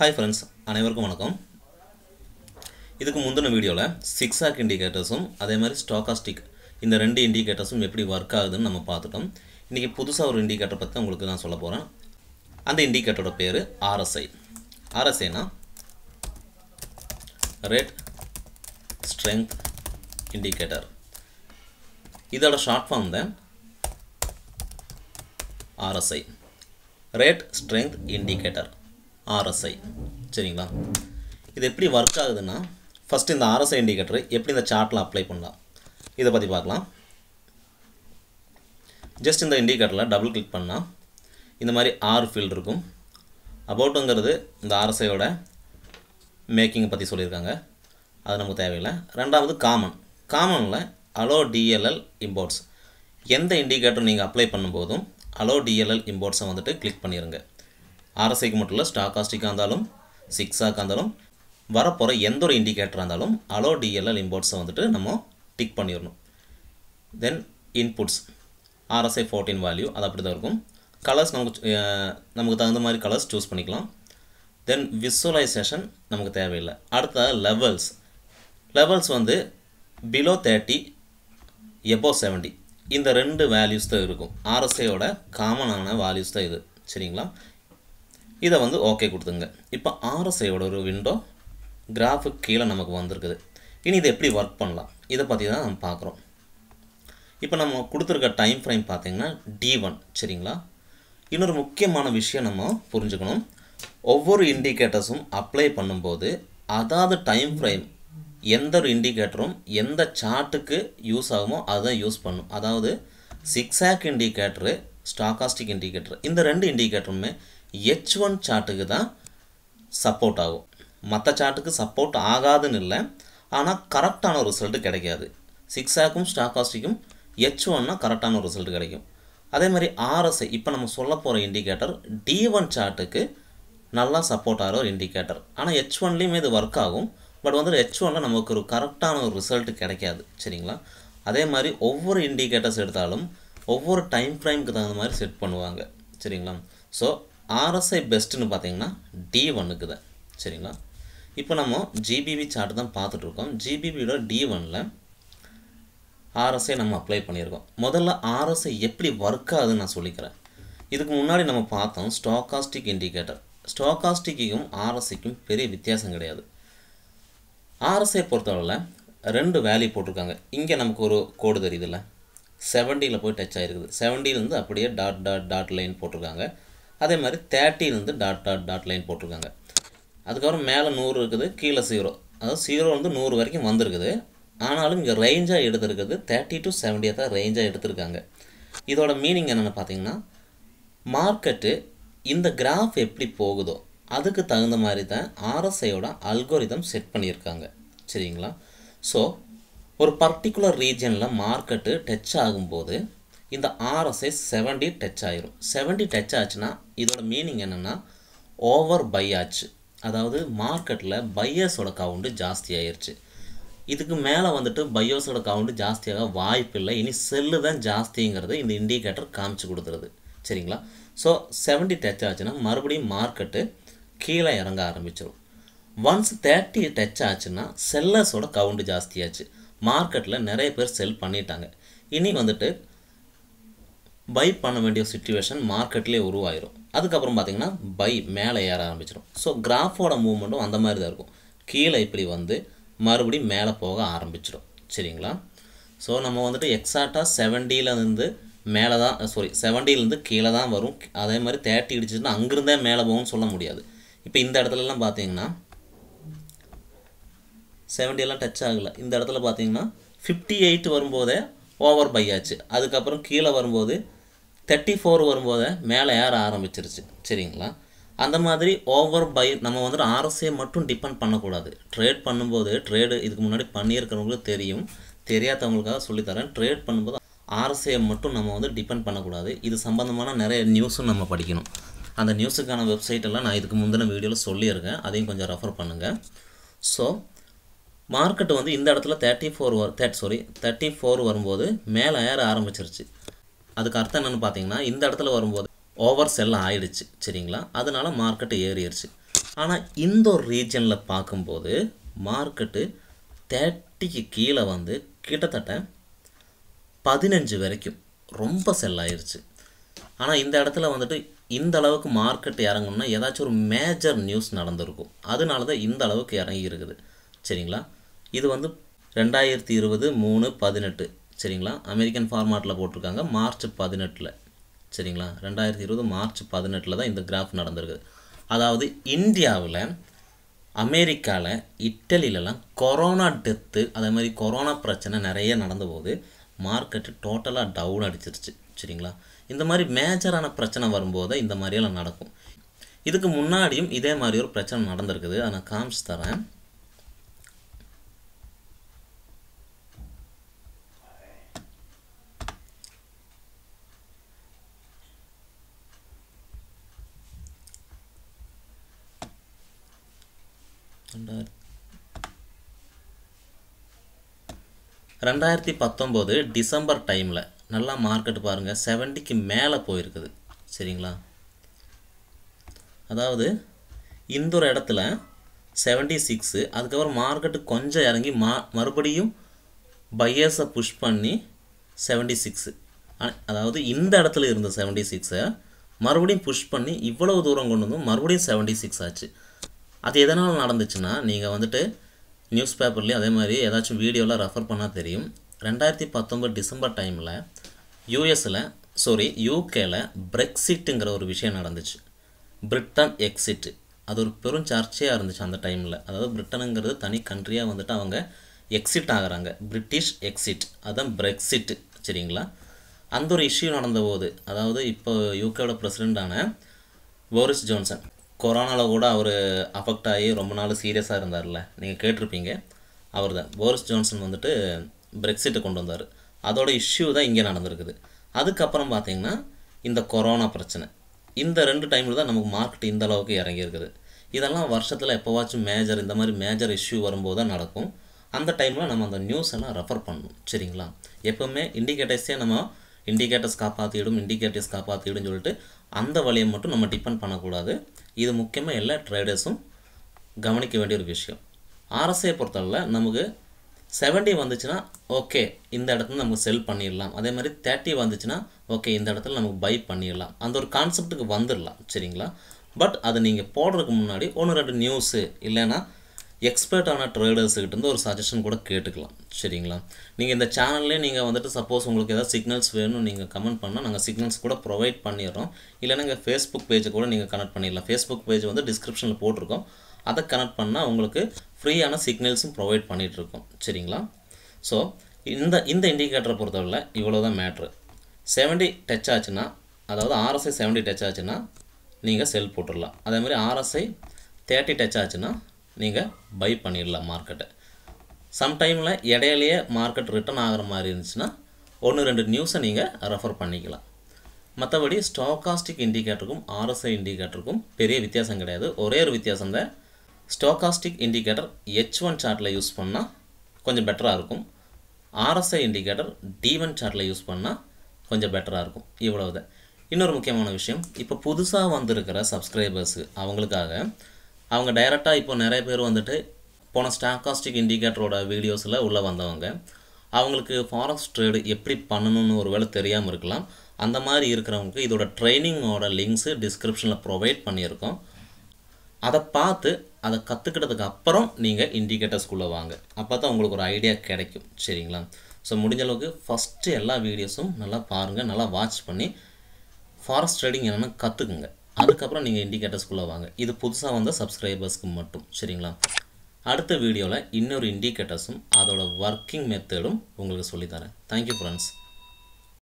hi friends அனைவருக்கும் வணக்கம் இதுக்கு முந்தின வீடியோவில் சிக்ஸ் சிக்ஸாக் இண்டிகேட்டர்ஸும் அதே மாதிரி ஸ்டாக்காஸ்டிக் இந்த ரெண்டு இண்டிகேட்டர்ஸும் எப்படி ஒர்க் ஆகுதுன்னு நம்ம பார்த்துட்டோம் இன்றைக்கி புதுசாக ஒரு இண்டிகேட்டர் பற்றி உங்களுக்கு நான் சொல்ல போகிறேன் அந்த இண்டிகேட்டரோட பேர் ஆர்எஸ்ஐ ஆர்எஸ்ஐனா ரேட் ஸ்ட்ரெங்க் இண்டிகேட்டர் இதோட ஷார்ட் ஃபார்ம் தான் RSI rate strength indicator RSI சரிங்களா இது எப்படி ஒர்க் ஆகுதுன்னா ஃபஸ்ட்டு இந்த ஆர்எஸ்ஐ இண்டிகேட்டர் எப்படி இந்த சார்ட்டில் அப்ளை பண்ணலாம் இதை பற்றி பார்க்கலாம் ஜஸ்ட் இந்த இண்டிகேட்டரில் டபுள் கிளிக் பண்ணால் இந்த மாதிரி ஆறு ஃபீல்டு இருக்கும் அபவுட்டுங்கிறது இந்த ஆர்எஸ்ஐயோட மேக்கிங்கை பற்றி சொல்லியிருக்காங்க அது நமக்கு தேவையில்லை ரெண்டாவது காமன் காமனில் அலோ டிஎல்எல் இம்போர்ட்ஸ் எந்த இண்டிகேட்டர் நீங்கள் அப்ளை பண்ணும்போதும் அலோ டிஎல்எல் இம்போர்ட்ஸை வந்துட்டு கிளிக் பண்ணிடுங்க ஆர்எஸ்ஐக்கு மட்டும் இல்லை ஸ்டாக்காஸ்டிக்காக இருந்தாலும் சிக்ஸாக இருந்தாலும் வரப்போகிற எந்த ஒரு இண்டிகேட்டராக இருந்தாலும் அலோ டிஎல்எல் இம்போர்ட்ஸை வந்துட்டு நம்ம டிக் பண்ணிடணும் then inputs RSI fourteen value அது அப்படி தான் இருக்கும் கலர்ஸ் நமக்கு நமக்கு தகுந்த மாதிரி கலர்ஸ் சூஸ் பண்ணிக்கலாம் தென் விசுவலைசேஷன் நமக்கு தேவையில்லை அடுத்தது லெவல்ஸ் லெவல்ஸ் வந்து பிலோ தேர்ட்டி எபோ செவன்ட்டி இந்த ரெண்டு வேல்யூஸ் தான் இருக்கும் ஆர்எஸ்ஐயோட காமனான வேல்யூஸ் தான் இது சரிங்களா இதை வந்து ஓகே கொடுத்துங்க இப்போ ஆர்எஸ்ஐயோட ஒரு விண்டோ கிராஃபு கீழே நமக்கு வந்திருக்குது இனி இதை எப்படி ஒர்க் பண்ணலாம் இதை பற்றி தான் நம்ம பார்க்குறோம் இப்போ நம்ம கொடுத்துருக்க டைம் ஃப்ரேம் பார்த்திங்கன்னா டி ஒன் சரிங்களா இன்னொரு முக்கியமான விஷயம் நம்ம புரிஞ்சுக்கணும் ஒவ்வொரு இண்டிகேட்டர்ஸும் அப்ளை பண்ணும்போது அதாவது டைம் ஃப்ரேம் எந்த ஒரு இண்டிகேட்டரும் எந்த சார்ட்டுக்கு யூஸ் ஆகுமோ அதை யூஸ் பண்ணும் அதாவது சிக்ஸாக் இண்டிகேட்டரு ஸ்டாக்காஸ்டிக் இண்டிகேட்டர் இந்த ரெண்டு இண்டிகேட்டருமே ஹெச் ஒன் சார்ட்டுக்கு தான் சப்போர்ட் ஆகும் மற்ற சார்ட்டுக்கு சப்போர்ட் ஆகாதுன்னு இல்லை ஆனால் கரெக்டான ஒரு ரிசல்ட்டு கிடைக்காது சிக்ஸாக்கும் ஸ்டாக்காஸ்டிக்கும் ஹெச் ஒன்னால் கரெக்டான ஒரு ரிசல்ட் கிடைக்கும் அதே மாதிரி ஆர்எஸ்ஐ இப்போ நம்ம சொல்ல போகிற இண்டிகேட்டர் டி ஒன் சார்ட்டுக்கு நல்லா சப்போர்ட் ஆகிற ஒரு இண்டிகேட்டர் ஆனால் ஹெச் ஒன்லேயுமே இது ஒர்க் ஆகும் பட் வந்து ஹெச் ஒனில் நமக்கு ஒரு கரெக்டான ஒரு ரிசல்ட் கிடைக்காது சரிங்களா அதே மாதிரி ஒவ்வொரு இண்டிகேட்டர்ஸ் எடுத்தாலும் ஒவ்வொரு டைம் ஃப்ரேம்க்கு தகுந்த மாதிரி செட் பண்ணுவாங்க சரிங்களா ஸோ ஆர்எஸ்ஐ பெஸ்ட்டுன்னு பார்த்தீங்கன்னா டி ஒன்னுக்கு தான் சரிங்களா இப்போ நம்ம ஜிபிபி சார்ட் தான் பார்த்துட்ருக்கோம் ஜிபிபியோட டி ஒனில் ஆர்எஸ்ஐ நம்ம அப்ளை பண்ணியிருக்கோம் முதல்ல ஆர்எஸ்ஐ எப்படி ஒர்க் ஆகுதுன்னு நான் சொல்லிக்கிறேன் இதுக்கு முன்னாடி நம்ம பார்த்தோம் ஸ்டோகாஸ்டிக் இண்டிகேட்டர் ஸ்டோகாஸ்டிக்கும் ஆர்எஸ்ஐக்கும் பெரிய வித்தியாசம் கிடையாது ஆர்எஸ்ஐ பொறுத்தளவில் ரெண்டு வேல்யூ போட்டிருக்காங்க இங்கே நமக்கு ஒரு கோடு தெரியுதுல்ல செவன்ட்டியில் போய் டச் ஆகிருக்குது செவன்டிலேருந்து அப்படியே டாட் டாட் டாட் லைன் போட்டிருக்காங்க அதே மாதிரி தேர்ட்டின் வந்து டாட் டாட் டாட் லைன் போட்டிருக்காங்க அதுக்கப்புறம் மேலே நூறு இருக்குது கீழே ஜீரோ அதாவது ஜீரோ வந்து நூறு வரைக்கும் வந்திருக்குது ஆனாலும் இங்கே ரேஞ்சாக எடுத்திருக்குது தேர்ட்டி டு செவன்டியை தான் ரேஞ்சாக எடுத்திருக்காங்க இதோட மீனிங் என்னென்னு பார்த்தீங்கன்னா மார்க்கெட்டு இந்த கிராஃப் எப்படி போகுதோ அதுக்கு தகுந்த மாதிரி தான் ஆர்எஸ்ஐயோட அல்கோரிதம் செட் பண்ணியிருக்காங்க சரிங்களா ஸோ ஒரு பர்டிகுலர் ரீஜனில் மார்க்கெட்டு டச் ஆகும்போது இந்த ஆர்எஸ்ஐ செவன்டி டச் ஆயிரும் செவன்டி டச் ஆச்சுன்னா இதோட மீனிங் என்னென்னா ஓவர் பை ஆச்சு அதாவது மார்க்கெட்டில் பையர்ஸோட கவுண்டு ஜாஸ்தி ஆயிடுச்சு இதுக்கு மேலே வந்துட்டு பையோஸோட கவுண்டு ஜாஸ்தியாக வாய்ப்பு இல்லை இனி செல்லு தான் ஜாஸ்திங்கிறது இந்த இண்டிகேட்டர் காமிச்சு கொடுத்துருது சரிங்களா ஸோ செவன்ட்டி டச் ஆச்சுன்னா மறுபடியும் மார்க்கெட்டு கீழே இறங்க ஆரம்பிச்சிடும் ஒன்ஸ் தேர்ட்டி டச் ஆச்சுன்னா செல்லர்ஸோட கவுண்டு ஜாஸ்தியாச்சு மார்க்கெட்டில் நிறைய பேர் செல் பண்ணிட்டாங்க இனி வந்துட்டு பை பண்ண வேண்டிய சுச்சுவேஷன் மார்க்கெட்லேயே உருவாயிரும் அதுக்கப்புறம் பார்த்திங்கன்னா பை மேலே ஏற ஆரம்பிச்சிடும் ஸோ கிராஃபோட மூவ்மெண்ட்டும் அந்த மாதிரி தான் இருக்கும் கீழே இப்படி வந்து மறுபடியும் மேலே போக ஆரம்பிச்சிடும் சரிங்களா ஸோ நம்ம வந்துட்டு எக்ஸாக்டாக செவன்டியிலேருந்து மேலே தான் சாரி செவன்டிலேருந்து கீழே தான் வரும் அதே மாதிரி தேர்ட்டி இடிச்சிட்டுனா அங்கேருந்தே மேலே போகும்னு சொல்ல முடியாது இப்போ இந்த இடத்துலலாம் பார்த்தீங்கன்னா செவன்டியெல்லாம் டச் ஆகலை இந்த இடத்துல பார்த்தீங்கன்னா ஃபிஃப்டி எயிட் வரும்போதே ஓவர் பை ஆச்சு அதுக்கப்புறம் கீழே வரும்போது தேர்ட்டி ஃபோர் வரும்போது மேலே ஏற ஆரம்பிச்சிருச்சு சரிங்களா அந்த மாதிரி ஓவர் பை நம்ம வந்துட்டு ஆர்எஸ்ஏ மட்டும் டிபெண்ட் பண்ணக்கூடாது ட்ரேட் பண்ணும்போது ட்ரேடு இதுக்கு முன்னாடி பண்ணியிருக்கிறவங்களுக்கு தெரியும் தெரியாதவங்களுக்காக சொல்லித்தரேன் ட்ரேட் பண்ணும்போது ஆர்எஸ்ஏ மட்டும் நம்ம வந்து டிபெண்ட் பண்ணக்கூடாது இது சம்மந்தமான நிறைய நியூஸும் நம்ம படிக்கணும் அந்த நியூஸுக்கான வெப்சைட்டெல்லாம் நான் இதுக்கு முந்தின வீடியோவில் சொல்லியிருக்கேன் அதையும் கொஞ்சம் ரெஃபர் பண்ணுங்கள் ஸோ மார்க்கெட் வந்து இந்த இடத்துல தேர்ட்டி ஃபோர் வர தேர்ட் சாரி தேர்ட்டி ஃபோர் வரும்போது மேலே ஏற ஆரம்பிச்சிருச்சு அதுக்கு அர்த்தம் என்னென்னு பார்த்தீங்கன்னா இந்த இடத்துல வரும்போது ஓவர் செல்லாம் ஆயிடுச்சு சரிங்களா அதனால் மார்க்கெட்டு ஏறிடுச்சு ஆனால் இந்த ஒரு ரீஜனில் பார்க்கும்போது மார்க்கெட்டு தேர்ட்டிக்கு கீழே வந்து கிட்டத்தட்ட பதினஞ்சு வரைக்கும் ரொம்ப செல் ஆனால் இந்த இடத்துல வந்துட்டு இந்த அளவுக்கு மார்க்கெட் இறங்கணும்னா ஏதாச்சும் ஒரு மேஜர் நியூஸ் நடந்திருக்கும் அதனால தான் இந்த அளவுக்கு இறங்கி இருக்குது சரிங்களா இது வந்து ரெண்டாயிரத்தி இருபது மூணு பதினெட்டு சரிங்களா அமெரிக்கன் ஃபார்மாட்டில் போட்டிருக்காங்க மார்ச் பதினெட்டில் சரிங்களா ரெண்டாயிரத்தி இருபது மார்ச் பதினெட்டில் தான் இந்த கிராஃப் நடந்திருக்குது அதாவது இந்தியாவில் அமெரிக்காவில் இட்டலிலலாம் கொரோனா டெத்து அதே மாதிரி கொரோனா பிரச்சனை நிறைய நடந்தபோது மார்க்கெட்டு டோட்டலாக டவுன் அடிச்சிருச்சு சரிங்களா இந்த மாதிரி மேஜரான பிரச்சனை வரும்போது இந்த மாதிரியெல்லாம் நடக்கும் இதுக்கு முன்னாடியும் இதே மாதிரி ஒரு பிரச்சனை நடந்திருக்குது அதை நான் காமிச்சு தரேன் ரெண்டாயிரத்தி பத்தொம்போது டிசம்பர் டைமில் நல்லா மார்க்கெட் பாருங்கள் செவன்ட்டிக்கு மேலே போயிருக்குது சரிங்களா அதாவது இந்த ஒரு இடத்துல செவன்ட்டி சிக்ஸு அதுக்கப்புறம் மார்க்கெட்டு கொஞ்சம் இறங்கி மா மறுபடியும் பையர்ஸை புஷ் பண்ணி செவன்ட்டி சிக்ஸு அதாவது இந்த இடத்துல இருந்த செவன்ட்டி சிக்ஸை மறுபடியும் புஷ் பண்ணி இவ்வளவு தூரம் கொண்டு வந்து மறுபடியும் செவன்ட்டி சிக்ஸ் ஆச்சு அது எதனால் நடந்துச்சுன்னா நீங்கள் வந்துட்டு நியூஸ் பேப்பர்லேயும் அதே மாதிரி ஏதாச்சும் வீடியோவில் ரெஃபர் பண்ணால் தெரியும் ரெண்டாயிரத்தி பத்தொம்பது டிசம்பர் டைமில் யூஎஸில் சாரி யூகேல பிரெக்சிட்டுங்கிற ஒரு விஷயம் நடந்துச்சு பிரிட்டன் எக்ஸிட்டு அது ஒரு பெரும் சர்ச்சையாக இருந்துச்சு அந்த டைமில் அதாவது பிரிட்டனுங்கிறது தனி கண்ட்ரியாக வந்துட்டு அவங்க எக்ஸிட் ஆகிறாங்க பிரிட்டிஷ் எக்ஸிட் அதுதான் பிரெக்சிட்டு சரிங்களா அந்த ஒரு இஷ்யூ நடந்தபோது அதாவது இப்போ யூகேவோட பிரசிடெண்டான போரிஸ் ஜான்சன் கொரோனாவில் கூட அவர் அஃபெக்ட் ஆகி ரொம்ப நாள் சீரியஸாக இருந்தார்ல நீங்கள் கேட்டிருப்பீங்க அவர் தான் போரிஸ் ஜான்சன் வந்துட்டு பிரெக்சிட்டை கொண்டு வந்தார் அதோட இஷ்யூ தான் இங்கே நடந்திருக்குது அதுக்கப்புறம் பார்த்தீங்கன்னா இந்த கொரோனா பிரச்சனை இந்த ரெண்டு டைமில் தான் நமக்கு மார்க்கெட் இந்த அளவுக்கு இறங்கியிருக்குது இதெல்லாம் வருஷத்தில் எப்போவாச்சும் மேஜர் இந்த மாதிரி மேஜர் இஷ்யூ வரும்போது தான் நடக்கும் அந்த டைமில் நம்ம அந்த நியூஸ் எல்லாம் ரெஃபர் பண்ணணும் சரிங்களா எப்போவுமே இண்டிகேட்டர்ஸே நம்ம இண்டிகேட்டர்ஸ் காப்பாற்றிடும் இண்டிகேட்டர்ஸ் காப்பாற்றிடும் சொல்லிட்டு அந்த வழியை மட்டும் நம்ம டிபெண்ட் பண்ணக்கூடாது இது முக்கியமாக எல்லா ட்ரேடர்ஸும் கவனிக்க வேண்டிய ஒரு விஷயம் ஆர்எஸ்ஐ பொறுத்தளவில் நமக்கு செவன்ட்டி வந்துச்சுன்னா ஓகே இந்த இடத்துல நமக்கு செல் பண்ணிடலாம் அதே மாதிரி தேர்ட்டி வந்துச்சுன்னா ஓகே இந்த இடத்துல நமக்கு பை பண்ணிடலாம் அந்த ஒரு கான்செப்ட்டுக்கு வந்துடலாம் சரிங்களா பட் அதை நீங்கள் போடுறதுக்கு முன்னாடி ஒன்று ரெண்டு நியூஸு இல்லைன்னா எக்ஸ்பர்ட்டான இருந்து ஒரு சஜஷன் கூட கேட்டுக்கலாம் சரிங்களா நீங்கள் இந்த சேனல்லே நீங்கள் வந்துட்டு சப்போஸ் உங்களுக்கு ஏதாவது சிக்னல்ஸ் வேணும் நீங்கள் கமெண்ட் பண்ணால் நாங்கள் சிக்னல்ஸ் கூட ப்ரொவைட் பண்ணிடுறோம் இல்லைனா எங்கள் ஃபேஸ்புக் பேஜை கூட நீங்கள் கனெக்ட் பண்ணிடலாம் ஃபேஸ்புக் பேஜ் வந்து டிஸ்கிரிப்ஷனில் போட்டிருக்கோம் அதை கனெக்ட் பண்ணால் உங்களுக்கு ஃப்ரீயான சிக்னல்ஸும் ப்ரொவைட் பண்ணிகிட்ருக்கோம் சரிங்களா ஸோ இந்த இந்த இண்டிகேட்டரை பொறுத்தவரை இவ்வளோ தான் மேட்ரு செவன்டி டச் ஆச்சுன்னா அதாவது ஆர்எஸ்ஐ செவன்ட்டி டச் ஆச்சுன்னா நீங்கள் செல் போட்டுடலாம் அதேமாதிரி ஆர்எஸ்ஐ தேர்ட்டி டச் ஆச்சுன்னா நீங்கள் பை பண்ணிடலாம் மார்க்கெட்டை சம்டைமில் இடையிலேயே மார்க்கெட் ரிட்டர்ன் ஆகிற மாதிரி இருந்துச்சுன்னா ஒன்று ரெண்டு நியூஸை நீங்கள் ரெஃபர் பண்ணிக்கலாம் மற்றபடி ஸ்டாக்காஸ்டிக் இண்டிகேட்டருக்கும் ஆர்எஸ்ஐ இண்டிகேட்டருக்கும் பெரிய வித்தியாசம் கிடையாது ஒரே ஒரு வித்தியாசம் தான் ஸ்டாக்காஸ்டிக் இண்டிகேட்டர் ஹெச் ஒன் சார்ட்டில் யூஸ் பண்ணால் கொஞ்சம் பெட்டராக இருக்கும் ஆர்எஸ்ஐ இண்டிகேட்டர் டி ஒன் சார்ட்டில் யூஸ் பண்ணால் கொஞ்சம் பெட்டராக இருக்கும் இவ்வளவு தான் இன்னொரு முக்கியமான விஷயம் இப்போ புதுசாக வந்திருக்கிற சப்ஸ்கிரைபர்ஸு அவங்களுக்காக அவங்க டைரெக்டாக இப்போ நிறைய பேர் வந்துட்டு போன ஸ்டாக்காஸ்டிக் இண்டிகேட்டரோட வீடியோஸில் உள்ளே வந்தவங்க அவங்களுக்கு ஃபாரஸ்ட் ட்ரேடு எப்படி பண்ணணும்னு ஒரு வேளை தெரியாமல் இருக்கலாம் அந்த மாதிரி இருக்கிறவங்களுக்கு இதோட ட்ரைனிங்கோட லிங்க்ஸு டிஸ்கிரிப்ஷனில் ப்ரொவைட் பண்ணியிருக்கோம் அதை பார்த்து அதை கற்றுக்கிட்டதுக்கு அப்புறம் நீங்கள் இண்டிகேட்டர்ஸ்குள்ளே வாங்க அப்போ தான் உங்களுக்கு ஒரு ஐடியா கிடைக்கும் சரிங்களா ஸோ முடிஞ்ச அளவுக்கு ஃபஸ்ட்டு எல்லா வீடியோஸும் நல்லா பாருங்கள் நல்லா வாட்ச் பண்ணி ஃபாரஸ்ட் ட்ரேடிங் என்னென்னு கற்றுக்குங்க அதுக்கப்புறம் நீங்கள் இண்டிகேட்டர்ஸ்குள்ளே வாங்க இது புதுசாக வந்த சப்ஸ்கிரைபர்ஸ்க்கு மட்டும் சரிங்களா அடுத்த வீடியோவில் இன்னொரு இண்டிகேட்டர்ஸும் அதோட ஒர்க்கிங் மெத்தடும் உங்களுக்கு சொல்லித்தரேன் தேங்க்யூ ஃப்ரெண்ட்ஸ்